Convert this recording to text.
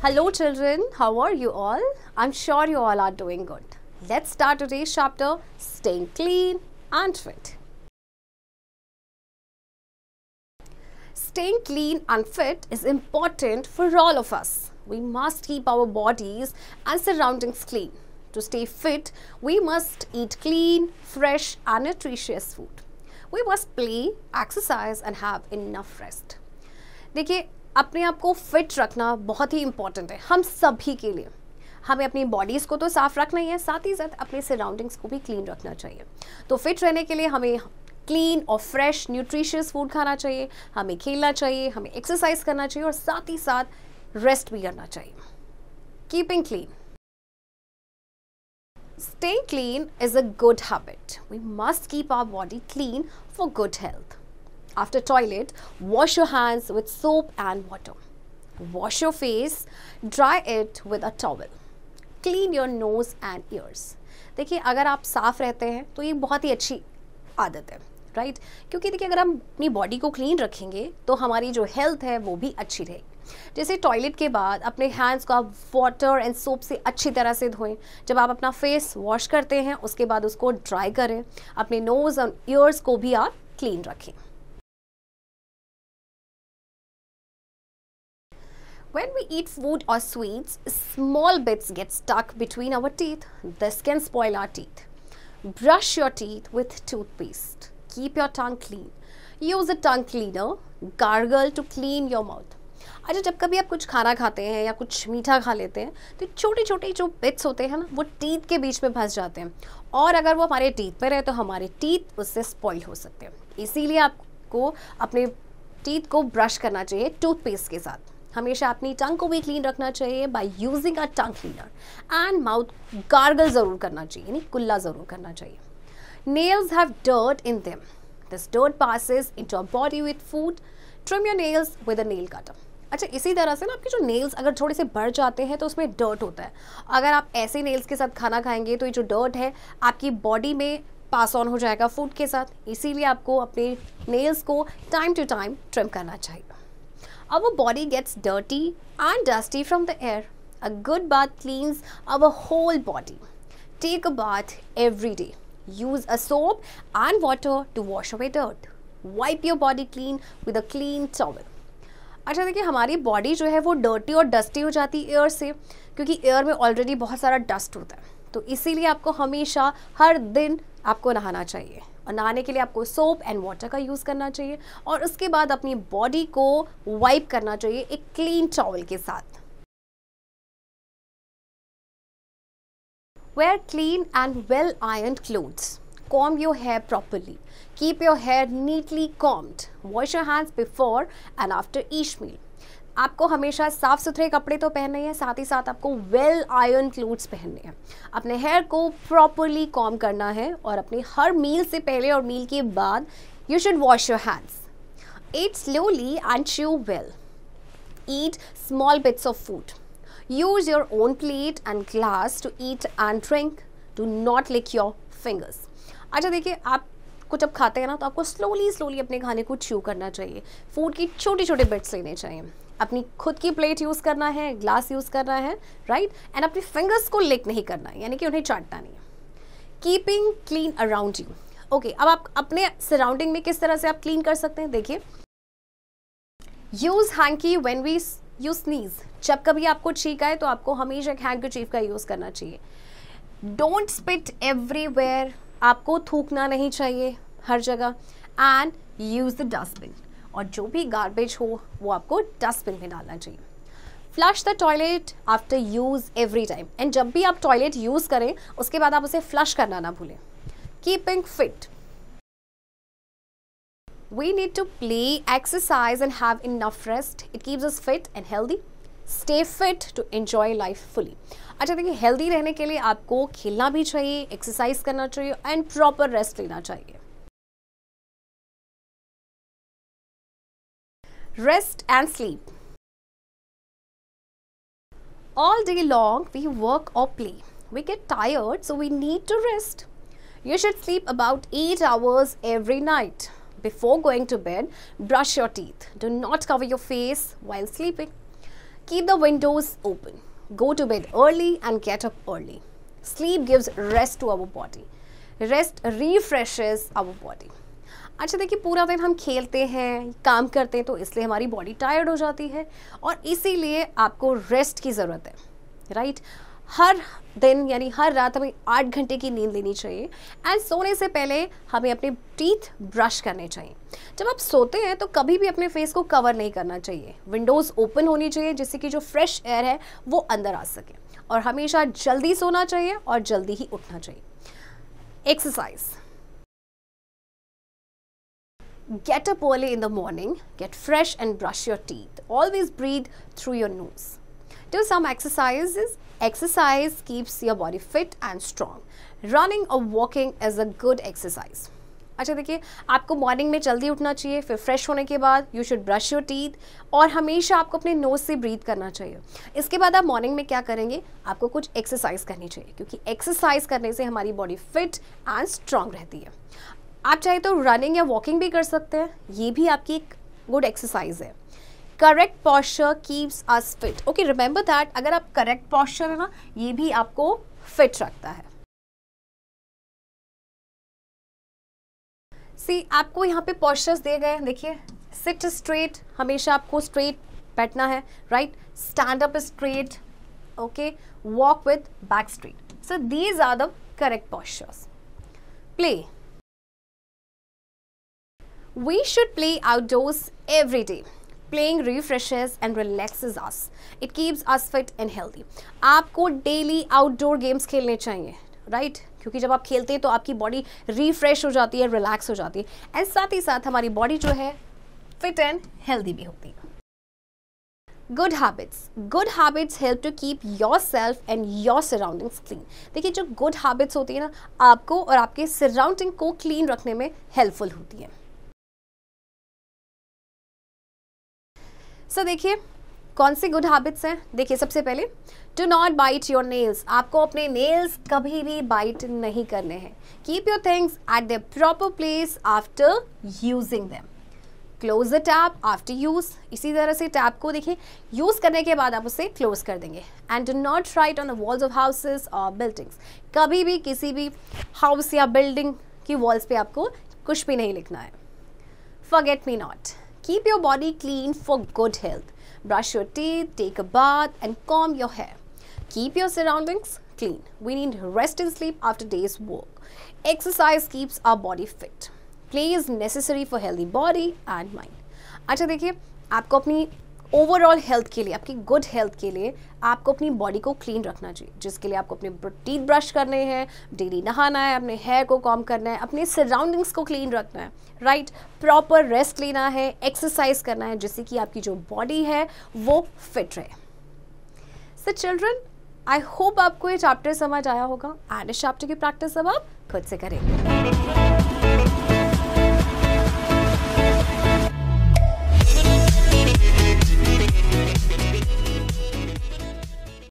Hello, children. How are you all? I'm sure you all are doing good. Let's start today's chapter Staying Clean and Fit. Staying clean and fit is important for all of us. We must keep our bodies and surroundings clean. To stay fit, we must eat clean, fresh, and nutritious food. We must play, exercise, and have enough rest. देखिए अपने आप को fit रखना बहुत ही important है हम सभी के लिए हमें अपनी बॉडीज़ को तो साफ़ रखना ही है साथ ही साथ अपने सराउंडिंग्स को भी क्लीन रखना चाहिए तो फिट रहने के लिए हमें क्लीन और फ्रेश न्यूट्रिशियस फूड खाना चाहिए हमें खेलना चाहिए हमें एक्सरसाइज करना चाहिए और साथ ही साथ रेस्ट भी करना चाहिए keeping clean stay clean is a good habit we must keep our body clean for good health after toilet, wash your hands with soap and water. Wash your face, dry it with a towel. Clean your nose and ears. देखिए अगर आप साफ़ रहते हैं तो ये बहुत ही अच्छी आदत है राइट right? क्योंकि देखिए अगर हम अपनी बॉडी को क्लीन रखेंगे तो हमारी जो हेल्थ है वो भी अच्छी रहेगी जैसे टॉयलेट के बाद अपने हैंड्स को आप वाटर एंड सोप से अच्छी तरह से धोएं जब आप अपना फेस वॉश करते हैं उसके बाद उसको ड्राई करें अपने नोज़ और ईयर्स को भी आप क्लीन रखें When we eat food or sweets, small bits get stuck between our teeth. This can spoil our teeth. Brush your teeth with toothpaste. Keep your tongue clean. Use a tongue cleaner. Gargle to clean your mouth. अच्छा जब कभी आप कुछ खाना खाते हैं या कुछ मीठा खा लेते हैं तो छोटे छोटे जो बिट्स होते हैं ना वो टीथ के बीच में फंस जाते हैं और अगर वो हमारे टीथ पर है तो हमारे टीथ उससे स्पॉइल हो सकते हैं इसीलिए आपको अपने टीथ को ब्रश करना चाहिए टूथपेस्ट के साथ हमेशा अपनी टंग को भी क्लीन रखना चाहिए by using a tongue cleaner and mouth gargle ज़रूर करना चाहिए यानी कुल्ला ज़रूर करना चाहिए nails have dirt in them this dirt passes in your body with food trim your nails with a nail cutter अच्छा इसी तरह से ना आपके जो नेल्स अगर थोड़े से बढ़ जाते हैं तो उसमें डर्ट होता है अगर आप ऐसे नेल्स के साथ खाना खाएंगे तो ये जो डर्ट है आपकी बॉडी में पास ऑन हो जाएगा फूड के साथ इसीलिए आपको अपने नेल्स को टाइम टू टाइम ट्रिम करना चाहिए our body gets dirty and dusty from the air. A good bath cleans our whole body. Take a bath every day. Use a soap and water to wash away dirt. Wipe your body clean with a clean towel. अच्छा देखिए हमारी body जो है वो dirty और dusty हो जाती है एयर से क्योंकि एयर में ऑलरेडी बहुत सारा डस्ट होता है तो इसीलिए आपको हमेशा हर दिन आपको नहाना चाहिए और नहाने के लिए आपको सोप एंड वाटर का यूज़ करना चाहिए और उसके बाद अपनी बॉडी को वाइप करना चाहिए एक क्लीन टॉवल के साथ wear clean and well ironed clothes comb your hair properly keep your hair neatly combed wash your hands before and after each meal आपको हमेशा साफ़ सुथरे कपड़े तो पहनने हैं साथ ही साथ आपको वेल आयरन क्लोथ्स पहनने हैं अपने हेयर को प्रॉपरली कॉम करना है और अपने हर मील से पहले और मील के बाद you should wash your hands eat slowly and chew well eat small bits of food use your own plate and glass to eat and drink to not lick your fingers अच्छा देखिए आप कुछ अब खाते हैं ना तो आपको स्लोली स्लोली अपने खाने को च्यू करना चाहिए फूड की छोटे छोटे बिट्स लेने चाहिए अपनी खुद की प्लेट यूज़ करना है ग्लास यूज़ करना है राइट एंड अपने फिंगर्स को लिक नहीं करना है यानी कि उन्हें चाटना नहीं है keeping clean around you okay अब आप अपने सराउंडिंग में किस तरह से आप क्लीन कर सकते हैं देखिए use hanky when we you sneeze जब कभी आपको छींक आए तो आपको हमेशा एक चीफ का यूज़ करना चाहिए डोंट स्पिट एवरीवेयर आपको थूकना नहीं चाहिए हर जगह एंड यूज़ द डस्टबिन और जो भी गार्बेज हो वो आपको डस्टबिन में डालना चाहिए flush the toilet after use every time and जब भी आप टॉयलेट यूज़ करें उसके बाद आप उसे फ्लश करना ना भूलें keeping fit We need to play, exercise, and have enough rest. It keeps us fit and healthy. Stay fit to enjoy life fully. अच्छा देखिए हेल्दी रहने के लिए आपको खेलना भी चाहिए एक्सरसाइज करना चाहिए एंड प्रॉपर रेस्ट लेना चाहिए rest and sleep. All day long we work or play. We get tired so we need to rest. You should sleep about 8 hours every night. Before going to bed, brush your teeth. Do not cover your face while sleeping. Keep the windows open. Go to bed early and get up early. Sleep gives rest to our body. Rest refreshes our body. अच्छा देखिए पूरा दिन हम खेलते हैं काम करते हैं तो इसलिए हमारी बॉडी टायर्ड हो जाती है और इसीलिए आपको रेस्ट की ज़रूरत है राइट हर दिन यानी हर रात हमें आठ घंटे की नींद लेनी चाहिए एंड सोने से पहले हमें अपने टीथ ब्रश करने चाहिए जब आप सोते हैं तो कभी भी अपने फेस को कवर नहीं करना चाहिए विंडोज़ ओपन होनी चाहिए जिससे कि जो फ्रेश एयर है वो अंदर आ सके और हमेशा जल्दी सोना चाहिए और जल्दी ही उठना चाहिए exercise get up early in the morning, get fresh and brush your teeth. Always breathe through your nose. Do some exercises. Exercise keeps your body fit and strong. Running or walking is a good exercise. अच्छा देखिए आपको morning में जल्दी उठना चाहिए फिर fresh होने के बाद you should brush your teeth और हमेशा आपको अपने नोज से ब्रीथ करना चाहिए इसके बाद आप मॉर्निंग में क्या करेंगे आपको कुछ एक्सरसाइज करनी चाहिए क्योंकि एक्सरसाइज करने से हमारी बॉडी फिट एंड स्ट्रांग रहती है आप चाहे तो रनिंग या वॉकिंग भी कर सकते हैं ये भी आपकी एक गुड एक्सरसाइज है correct posture keeps us fit okay remember that अगर आप करेक्ट पॉस्चर है ना ये भी आपको फिट रखता है सी आपको यहाँ पे पॉस्चर्स दिए गए देखिए सिट स्ट्रेट हमेशा आपको स्ट्रेट बैठना है right stand up straight okay walk with back straight so these are the correct postures play We should play outdoors every day. Playing refreshes and relaxes us it keeps us fit and healthy आपको daily outdoor games खेलने चाहिए right right? क्योंकि जब आप खेलते हैं तो आपकी बॉडी रिफ्रेश हो जाती है रिलैक्स हो जाती है एंड साथ ही साथ हमारी बॉडी जो है फिट एंड हेल्दी भी होती है good habits good habits help to keep yourself and your surroundings clean देखिए जो गुड हैबिट्स होती है ना आपको और आपके सराउंडिंग को क्लीन रखने में हेल्पफुल होती है सो देखिए कौन से गुड हैबिट्स हैं देखिए सबसे पहले do not bite your nails आपको अपने नेल्स कभी भी बाइट नहीं करने हैं keep your things at the proper place after using them close the tap after use इसी तरह से टैप को देखिए यूज़ करने के बाद आप उसे क्लोज कर देंगे and do not write on the walls of houses और बिल्डिंग्स कभी भी किसी भी हाउस या बिल्डिंग की वॉल्स पे आपको कुछ भी नहीं लिखना है forget me not Keep your body clean for good health. Brush your teeth, take a bath, and comb your hair. Keep your surroundings clean. We need rest and sleep after day's work. Exercise keeps our body fit. Play is necessary for healthy body and mind. अच्छा देखिए आपको अपनी overall health के लिए आपकी good health के लिए आपको अपनी बॉडी को क्लीन रखना चाहिए जिसके लिए आपको अपने टीथ ब्रश करने हैं डेली नहाना है अपने हेयर को कॉम करना है अपने सराउंडिंग्स को क्लीन रखना है राइट प्रॉपर रेस्ट लेना है एक्सरसाइज करना है जिससे कि आपकी जो बॉडी है वो फिट रहे सो चिल्ड्रन आई होप आपको ये चैप्टर समझ आया होगा एंड इस चैप्टर की प्रैक्टिस अब आप खुद से करेंगे